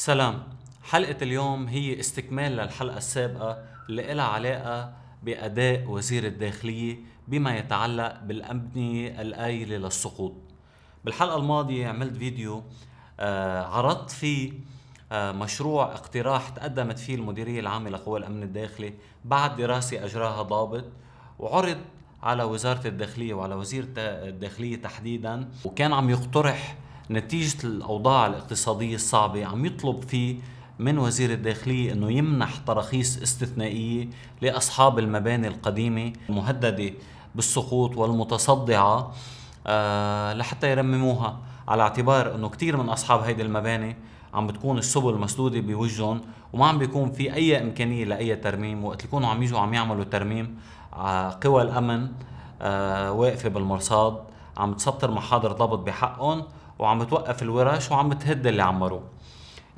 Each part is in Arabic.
سلام حلقة اليوم هي استكمال للحلقة السابقة اللي إلها علاقة بأداء وزير الداخلية بما يتعلق بالأبنية القايلة للسقوط بالحلقة الماضية عملت فيديو آه، عرضت فيه آه، مشروع اقتراح تقدمت فيه المديرية العامة لقوى الأمن الداخلي بعد دراسة أجراها ضابط وعرض على وزارة الداخلية وعلى وزير الداخلية تحديدا وكان عم يقترح نتيجة الأوضاع الاقتصادية الصعبة عم يطلب فيه من وزير الداخلية أنه يمنح تراخيص استثنائية لأصحاب المباني القديمة المهددة بالسقوط والمتصدعة آه، لحتى يرمموها على اعتبار أنه كثير من أصحاب هيدي المباني عم بتكون السبل مسدودة بوجههم وما عم بيكون في أي إمكانية لأي ترميم وقت يكونوا عم يجوا عم يعملوا ترميم آه، قوى الأمن آه، واقفة بالمرصاد عم تسطر محاضر ضبط بحقهم وعم بتوقف الورش وعم بتهد اللي عمروه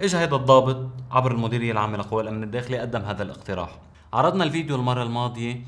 اجى هذا الضابط عبر المديرية العامة لقوى الأمن الداخلي قدم هذا الاقتراح عرضنا الفيديو المرة الماضية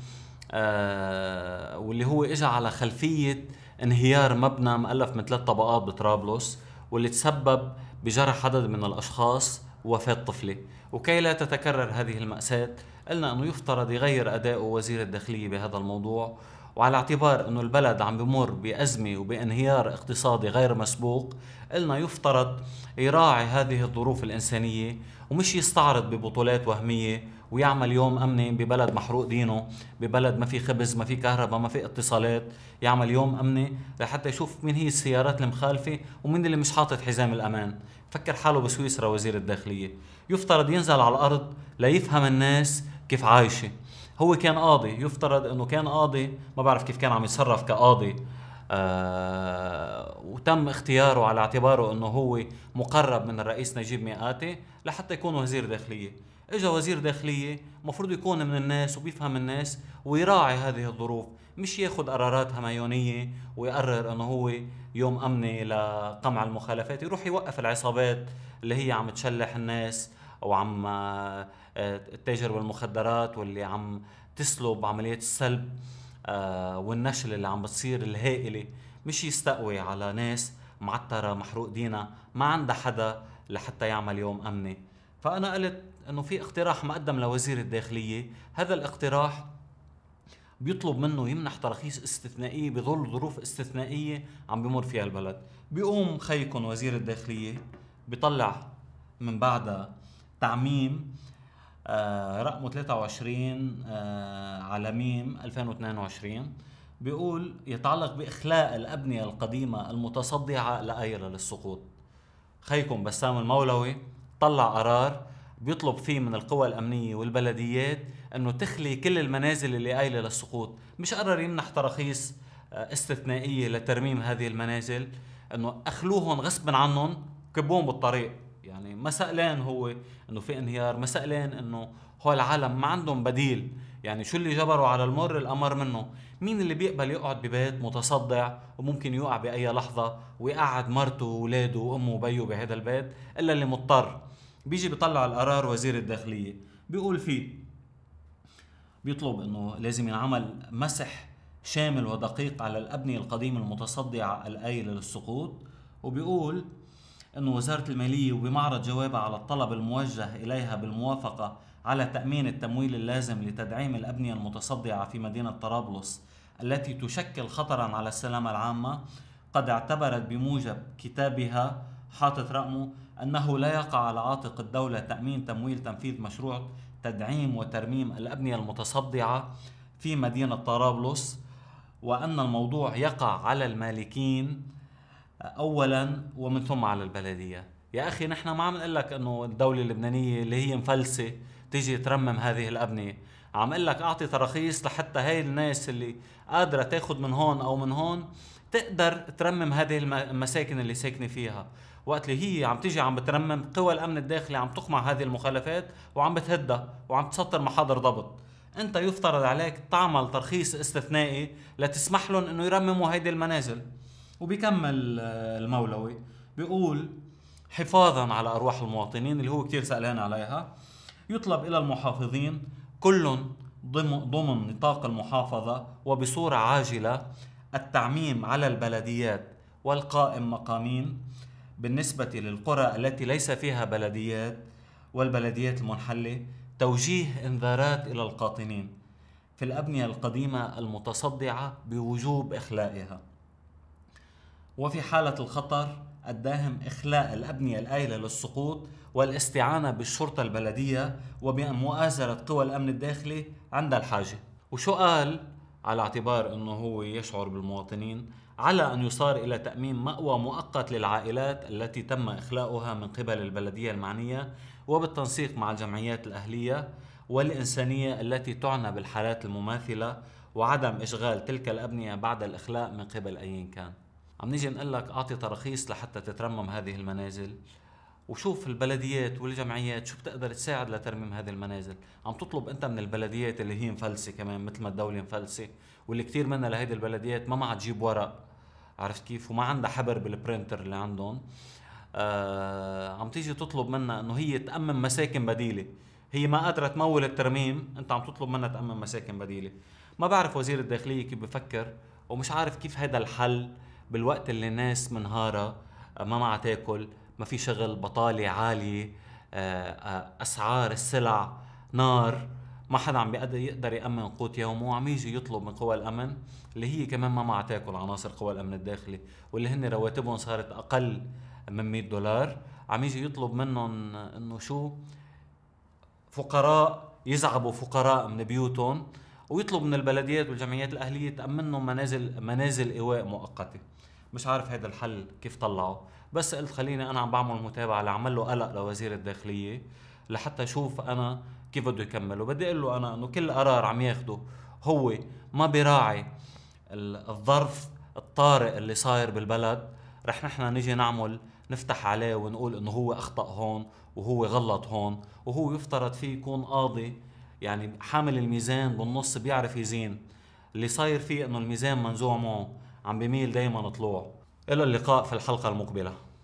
آه واللي هو اجى على خلفية انهيار مبنى مؤلف من ثلاث طبقات بطرابلس واللي تسبب بجرح عدد من الأشخاص ووفاة طفلة وكي لا تتكرر هذه المأساة قلنا أنه يفترض يغير أداء وزير الداخلية بهذا الموضوع وعلى اعتبار انه البلد عم بمر بازمه وبانهيار اقتصادي غير مسبوق قلنا يفترض يراعي هذه الظروف الانسانيه ومش يستعرض ببطولات وهميه ويعمل يوم امني ببلد محروق دينه ببلد ما في خبز ما في كهرباء ما في اتصالات يعمل يوم امني لحتى يشوف مين هي السيارات المخالفه ومين اللي مش حاطط حزام الامان فكر حاله بسويسرا وزير الداخليه يفترض ينزل على الارض ليفهم الناس كيف عايشه هو كان قاضي يفترض انه كان قاضي ما بعرف كيف كان عم يتصرف كقاضي آه وتم اختياره على اعتباره انه هو مقرب من الرئيس نجيب ميقاتي لحتى يكون وزير داخليه اجى وزير داخليه مفروض يكون من الناس وبيفهم الناس ويراعي هذه الظروف مش ياخذ قرارات هميونيه ويقرر انه هو يوم امني لقمع المخالفات يروح يوقف العصابات اللي هي عم تشلح الناس وعم آه، تاجر بالمخدرات واللي عم تسلب عمليات السلب آه، والنشل اللي عم بتصير الهائله مش يستقوي على ناس معتره محروق دينا ما عندها حدا لحتى يعمل يوم امني فانا قلت انه في اقتراح مقدم لوزير الداخليه هذا الاقتراح بيطلب منه يمنح تراخيص استثنائيه بظل ظروف استثنائيه عم بمر فيها البلد بيقوم خيكم وزير الداخليه بيطلع من بعدها تعميم آه، رقمه 23 آه، على ميم 2022 بيقول يتعلق بإخلاء الأبنية القديمة المتصدعة لاير للسقوط خيكم بسام المولوي طلع قرار بيطلب فيه من القوى الأمنية والبلديات أنه تخلي كل المنازل اللي قايلة للسقوط مش قرر يمنح تراخيص آه، استثنائية لترميم هذه المنازل أنه أخلوهم غصبا عنهم كبوهم بالطريق يعني ما سألان هو انه في انهيار ما سألان انه هول العالم ما عندهم بديل يعني شو اللي جبروا على المر الامر منه مين اللي بيقبل يقعد ببيت متصدع وممكن يقع بأي لحظة ويقعد مرته وولاده وأمه وبيه بهذا البيت إلا اللي مضطر بيجي بيطلع القرار وزير الداخلية بيقول فيه بيطلب انه لازم ينعمل مسح شامل ودقيق على الأبنية القديمة المتصدعة الآيلة للسقوط وبيقول أن وزارة المالية وبمعرض جوابها على الطلب الموجه إليها بالموافقة على تأمين التمويل اللازم لتدعيم الأبنية المتصدعة في مدينة طرابلس التي تشكل خطرا على السلامة العامة قد اعتبرت بموجب كتابها حاطط رقمه أنه لا يقع على عاتق الدولة تأمين تمويل تنفيذ مشروع تدعيم وترميم الأبنية المتصدعة في مدينة طرابلس وأن الموضوع يقع على المالكين اولا ومن ثم على البلديه يا اخي نحن ما عم نقول لك انه الدوله اللبنانيه اللي هي مفلسه تيجي ترمم هذه الابنيه عم اقول لك اعطي تراخيص لحتى هاي الناس اللي قادره تاخذ من هون او من هون تقدر ترمم هذه المساكن اللي ساكنه فيها وقت اللي هي عم تيجي عم بترمم قوى الامن الداخلي عم تقمع هذه المخالفات وعم بتهدها وعم تسطر محاضر ضبط انت يفترض عليك تعمل ترخيص استثنائي لتسمح لهم انه يرمموا هيدي المنازل وبيكمل آه، المولوي بيقول حفاظا على أرواح المواطنين اللي هو كتير سألان عليها يطلب إلى المحافظين كل ضمن نطاق المحافظة وبصورة عاجلة التعميم على البلديات والقائم مقامين بالنسبة للقرى التي ليس فيها بلديات والبلديات المنحلة توجيه انذارات إلى القاطنين في الأبنية القديمة المتصدعة بوجوب إخلائها وفي حالة الخطر الداهم إخلاء الأبنية الآيلة للسقوط والاستعانة بالشرطة البلدية وبمؤازرة قوى الأمن الداخلي عند الحاجة وشو قال على اعتبار أنه هو يشعر بالمواطنين على أن يصار إلى تأمين مأوى مؤقت للعائلات التي تم إخلاؤها من قبل البلدية المعنية وبالتنسيق مع الجمعيات الأهلية والإنسانية التي تعنى بالحالات المماثلة وعدم إشغال تلك الأبنية بعد الإخلاء من قبل أي كان عم نيجي نقول لك اعطي تراخيص لحتى تترمم هذه المنازل وشوف البلديات والجمعيات شو بتقدر تساعد لترميم هذه المنازل عم تطلب انت من البلديات اللي هي مفلسه كمان مثل ما الدوله مفلسه واللي كثير منها لهيدي البلديات ما معها تجيب ورق عرفت كيف وما عندها حبر بالبرنتر اللي عندهم آه عم تيجي تطلب منها انه هي تامن مساكن بديله هي ما قادره تمول الترميم انت عم تطلب منها تامن مساكن بديله ما بعرف وزير الداخليه كيف بفكر ومش عارف كيف هذا الحل بالوقت اللي الناس منهاره آه، ما معها تاكل ما في شغل بطاله عاليه آه، آه، اسعار السلع نار ما حدا عم يقدر يامن قوت يومه وعم يجي يطلب من قوى الامن اللي هي كمان ما معها تاكل عناصر قوى الامن الداخلي واللي هن رواتبهم صارت اقل من 100 دولار عم يجي يطلب منهم انه شو فقراء يزعبوا فقراء من بيوتهم ويطلب من البلديات والجمعيات الاهليه تامنهم منازل منازل ايواء مؤقته مش عارف هذا الحل كيف طلعه بس قلت خليني انا عم بعمل متابعه لعمل له قلق لوزير الداخليه لحتى اشوف انا كيف بده يكمل وبدي اقول له انا انه كل قرار عم ياخده هو ما بيراعي الظرف الطارئ اللي صاير بالبلد رح نحن نيجي نعمل نفتح عليه ونقول انه هو اخطا هون وهو غلط هون وهو يفترض فيه يكون قاضي يعني حامل الميزان بالنص بيعرف يزين اللي صاير فيه انه الميزان منزوع معه عم بميل دايما طلوع الى اللقاء في الحلقه المقبله